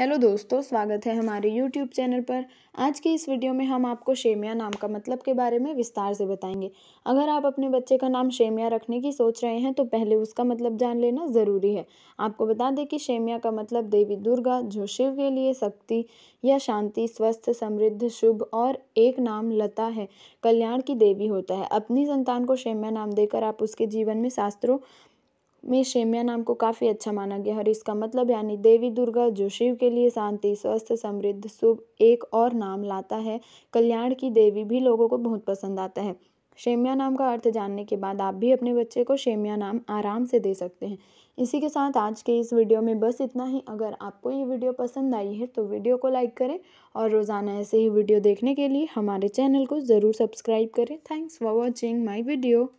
hello दोस्तों स्वागत है हमारे यूट्यूब चैनल पर आज की इस वीडियो में हम आपको शेमिया नाम का मतलब के बारे में विस्तार से बताएंगे अगर आप अपने बच्चे का नाम शेमिया रखने की सोच रहे हैं तो पहले उसका मतलब जान लेना ज़रूरी है आपको बता दें कि शेमिया का मतलब देवी दुर्गा जो शिव के लिए शक्ति या शांति स्वस्थ समृद्ध शुभ और एक नाम लता है कल्याण की देवी होता है अपनी संतान को शेमिया नाम देकर आप उसके जीवन में शास्त्रों में शेम्या नाम को काफ़ी अच्छा माना गया है और इसका मतलब यानी देवी दुर्गा जो शिव के लिए शांति स्वस्थ समृद्ध शुभ एक और नाम लाता है कल्याण की देवी भी लोगों को बहुत पसंद आता है शेम्या नाम का अर्थ जानने के बाद आप भी अपने बच्चे को शेम्या नाम आराम से दे सकते हैं इसी के साथ आज के इस वीडियो में बस इतना ही अगर आपको ये वीडियो पसंद आई है तो वीडियो को लाइक करें और रोज़ाना ऐसे ही वीडियो देखने के लिए हमारे चैनल को ज़रूर सब्सक्राइब करें thanks for watching my video